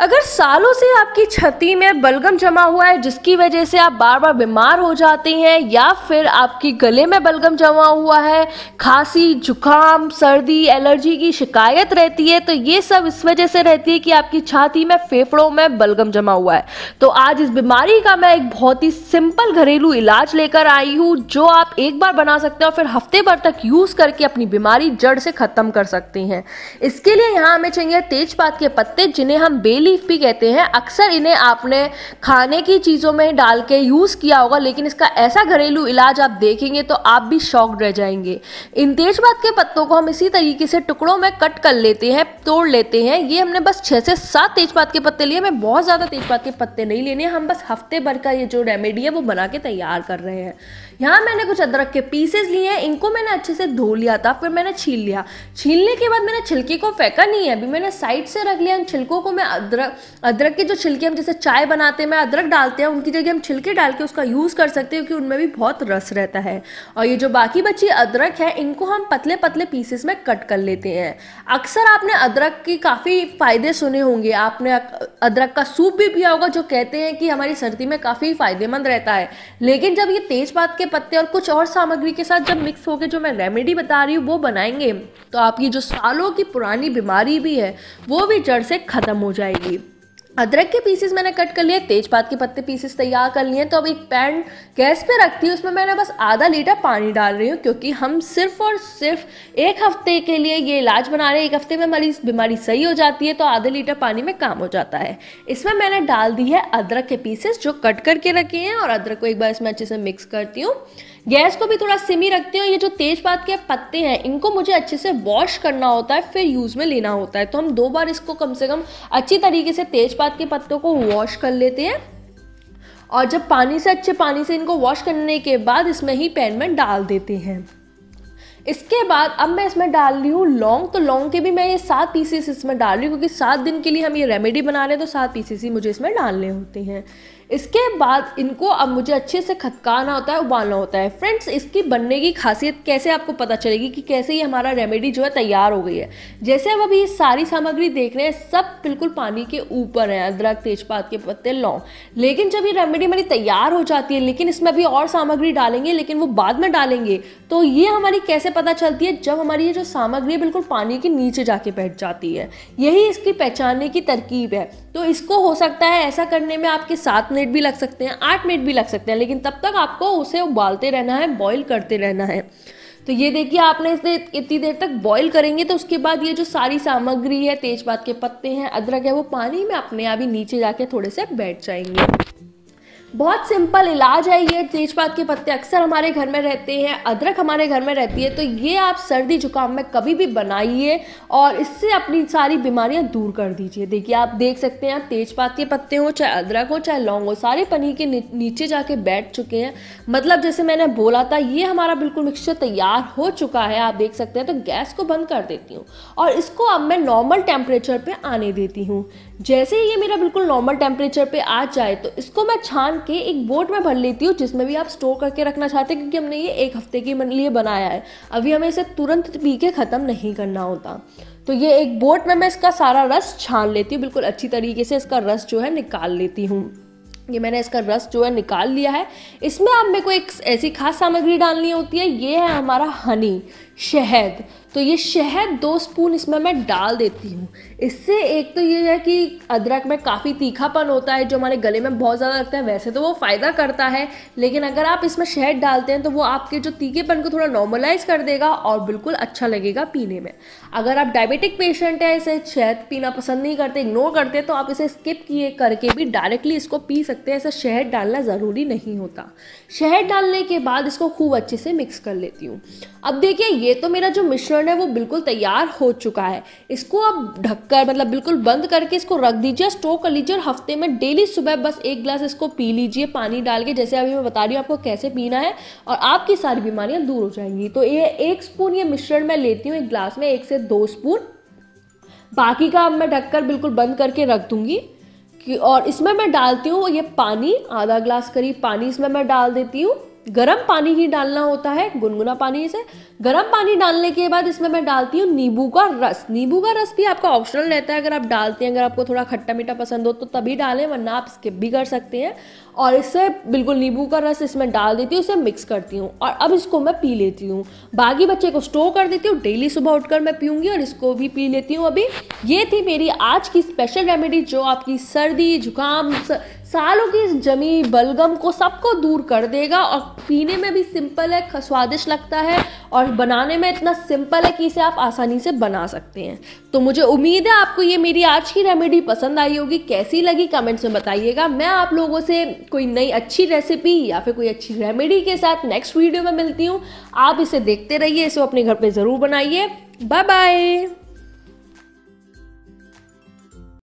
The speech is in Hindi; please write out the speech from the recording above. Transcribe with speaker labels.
Speaker 1: अगर सालों से आपकी छाती में बलगम जमा हुआ है जिसकी वजह से आप बार बार बीमार हो जाते हैं या फिर आपकी गले में बलगम जमा हुआ है खांसी जुकाम सर्दी एलर्जी की शिकायत रहती है तो ये सब इस वजह से रहती है कि आपकी छाती में फेफड़ों में बलगम जमा हुआ है तो आज इस बीमारी का मैं एक बहुत ही सिंपल घरेलू इलाज लेकर आई हूँ जो आप एक बार बना सकते हैं और फिर हफ्ते भर तक यूज़ करके अपनी बीमारी जड़ से ख़त्म कर सकते हैं इसके लिए यहाँ हमें चाहिए तेजपात के पत्ते जिन्हें हम बेली लीफ भी कहते हैं अक्सर इन्हें आपने खाने की चीज़ों में डाल के यूज़ किया होगा लेकिन इसका ऐसा घरेलू इलाज आप देखेंगे तो आप भी शॉक्ड रह जाएंगे इन तेजपात के पत्तों को हम इसी तरीके से टुकड़ों में कट कर लेते हैं तोड़ लेते हैं ये हमने बस छः से सात तेजपात के पत्ते लिए हमें बहुत ज़्यादा तेजपात के पत्ते नहीं लेने हम बस हफ्ते भर का ये जो रेमेडी है वो बना के तैयार कर रहे हैं यहाँ मैंने कुछ अदरक के पीसेस लिए हैं इनको मैंने अच्छे से धो लिया था फिर मैंने छील लिया छीलने के बाद मैंने छिलके को फेंका नहीं है अभी मैंने साइड से रख लिया उन छिलकों को मैं अदरक अदरक के जो छिलके हम जैसे चाय बनाते हैं मैं अदरक डालते हैं उनकी जगह हम छिलके डाल के उसका यूज़ कर सकते हैं क्योंकि उनमें भी बहुत रस रहता है और ये जो बाकी बची अदरक है इनको हम पतले पतले पीसेस में कट कर लेते हैं अक्सर आपने अदरक के काफ़ी फ़ायदे सुने होंगे आपने अदरक का सूप भी पिया होगा जो कहते हैं कि हमारी सर्दी में काफ़ी फ़ायदेमंद रहता है लेकिन जब ये पात के पत्ते और कुछ और सामग्री के साथ जब मिक्स होकर जो मैं रेमेडी बता रही हूँ वो बनाएंगे तो आपकी जो सालों की पुरानी बीमारी भी है वो भी जड़ से ख़त्म हो जाएगी अदरक के पीसेस मैंने कट कर लिए तेजपात के पत्ते पीसेस तैयार कर लिए तो अब एक पैन गैस पे रखती हूँ उसमें मैंने बस आधा लीटर पानी डाल रही हूँ क्योंकि हम सिर्फ और सिर्फ एक हफ्ते के लिए ये इलाज बना रहे हैं एक हफ्ते में हमारी बीमारी सही हो जाती है तो आधे लीटर पानी में काम हो जाता है इसमें मैंने डाल दी है अदरक के पीसेस जो कट करके रखे हैं और अदरक को एक बार इसमें अच्छे से मिक्स करती हूँ गैस को भी थोड़ा सिमी रखते हूँ ये जो तेजपात के पत्ते हैं इनको मुझे अच्छे से वॉश करना होता है फिर यूज़ में लेना होता है तो हम दो बार इसको कम से कम अच्छी तरीके से तेजपात के पत्तों को वॉश कर लेते हैं और जब पानी से अच्छे पानी से इनको वॉश करने के बाद इसमें ही पैन में डाल देते हैं इसके बाद अब मैं इसमें डाल रही हूँ लौंग तो लौंग के भी मैं ये सात पीसेस इसमें डाल रही हूँ क्योंकि सात दिन के लिए हम ये रेमेडी बना रहे हैं तो सात पीसेस ही मुझे इसमें डालने होते हैं इसके बाद इनको अब मुझे अच्छे से खदकाना होता है उबालना होता है फ्रेंड्स इसकी बनने की खासियत कैसे आपको पता चलेगी कि कैसे ये हमारा रेमेडी जो है तैयार हो गई है जैसे हम अभी ये सारी सामग्री देख रहे हैं सब बिल्कुल पानी के ऊपर है अदरक तेजपात के पत्ते लौंग लेकिन जब ये रेमेडी हमारी तैयार हो जाती है लेकिन इसमें अभी और सामग्री डालेंगे लेकिन वो बाद में डालेंगे तो ये हमारी कैसे पता चलती है जब हमारी ये जो सामग्री है बिल्कुल पानी के नीचे जाके बैठ जाती है यही इसकी पहचानने की तरकीब है तो इसको हो सकता है ऐसा करने में आपके साथ मिनट भी लग सकते हैं आठ मिनट भी लग सकते हैं लेकिन तब तक आपको उसे उबालते रहना है बॉईल करते रहना है तो ये देखिए आपने इसे इतनी देर तक बॉईल करेंगे तो उसके बाद ये जो सारी सामग्री है तेजपात के पत्ते हैं अदरक है वो पानी में अपने आप ही नीचे जाके थोड़े से बैठ जाएंगे बहुत सिंपल इलाज है ये तेजपात के पत्ते अक्सर हमारे घर में रहते हैं अदरक हमारे घर में रहती है तो ये आप सर्दी जुकाम में कभी भी बनाइए और इससे अपनी सारी बीमारियां दूर कर दीजिए देखिए आप देख सकते हैं तेजपात के पत्ते हो चाहे अदरक हो चाहे लौंग हो सारे पनीर के नीचे जाके बैठ चुके हैं मतलब जैसे मैंने बोला था ये हमारा बिल्कुल मिक्सचर तैयार हो चुका है आप देख सकते हैं तो गैस को बंद कर देती हूँ और इसको अब मैं नॉर्मल टेम्परेचर पर आने देती हूँ जैसे ही ये मेरा बिल्कुल नॉर्मल टेम्परेचर पे आ जाए तो इसको मैं छान के एक बोट में भर लेती हूँ जिसमें भी आप स्टोर करके रखना चाहते हैं क्योंकि हमने ये एक हफ्ते के लिए बनाया है अभी हमें इसे तुरंत पी के ख़त्म नहीं करना होता तो ये एक बोट में मैं इसका सारा रस छान लेती हूँ बिल्कुल अच्छी तरीके से इसका रस जो है निकाल लेती हूँ ये मैंने इसका रस जो है निकाल लिया है इसमें आप मेरे को एक ऐसी खास सामग्री डालनी होती है ये है हमारा हनी शहद तो ये शहद दो स्पून इसमें मैं डाल देती हूँ इससे एक तो ये है कि अदरक में काफ़ी तीखापन होता है जो हमारे गले में बहुत ज़्यादा लगता है वैसे तो वो फ़ायदा करता है लेकिन अगर आप इसमें शहद डालते हैं तो वो आपके जो तीखेपन को थोड़ा नॉर्मलाइज कर देगा और बिल्कुल अच्छा लगेगा पीने में अगर आप डायबिटिक पेशेंट हैं इसे शहद पीना पसंद नहीं करते इग्नोर करते तो आप इसे स्किप किए करके भी डायरेक्टली इसको पी सकते हैं ऐसा शहद डालना ज़रूरी नहीं होता शहद डालने के बाद इसको खूब अच्छे से मिक्स कर लेती हूँ अब देखिए ये ये तो मेरा जो मिश्रण है वो बिल्कुल तैयार हो चुका है इसको आप ढककर मतलब बिल्कुल बंद करके इसको रख दीजिए स्टोर कर लीजिए और हफ्ते में डेली सुबह बस एक ग्लास इसको पी लीजिए पानी डाल के जैसे अभी मैं बता रही हूँ आपको कैसे पीना है और आपकी सारी बीमारियाँ दूर हो जाएंगी तो ये एक स्पून ये मिश्रण मैं लेती हूँ एक ग्लास में एक से दो स्पून बाकी का अब मैं ढककर बिल्कुल बंद करके रख कि और इसमें मैं डालती हूँ ये पानी आधा ग्लास करीब पानी इसमें मैं डाल देती हूँ गर्म पानी ही डालना होता है गुनगुना पानी इसे गर्म पानी डालने के बाद इसमें मैं डालती हूँ नींबू का रस नींबू का रस भी आपका ऑप्शनल रहता है अगर आप डालते हैं अगर आपको थोड़ा खट्टा मीठा पसंद हो तो तभी डालें वरना आप स्किप भी कर सकते हैं और इससे बिल्कुल नींबू का रस इसमें डाल देती हूँ इसे मिक्स करती हूँ और अब इसको मैं पी लेती हूँ बाकी बच्चे को स्टोर कर देती हूँ डेली सुबह उठकर मैं पीऊँगी और इसको भी पी लेती हूँ अभी ये थी मेरी आज की स्पेशल रेमेडी जो आपकी सर्दी जुकाम सालों की इस जमी बलगम को सबको दूर कर देगा और पीने में भी सिंपल है स्वादिष्ट लगता है और बनाने में इतना सिंपल है कि इसे आप आसानी से बना सकते हैं तो मुझे उम्मीद है आपको ये मेरी आज की रेमेडी पसंद आई होगी कैसी लगी कमेंट्स में बताइएगा मैं आप लोगों से कोई नई अच्छी रेसिपी या फिर कोई अच्छी रेमेडी के साथ नेक्स्ट वीडियो में मिलती हूँ आप इसे देखते रहिए इसे अपने घर पर ज़रूर बनाइए बाय बाय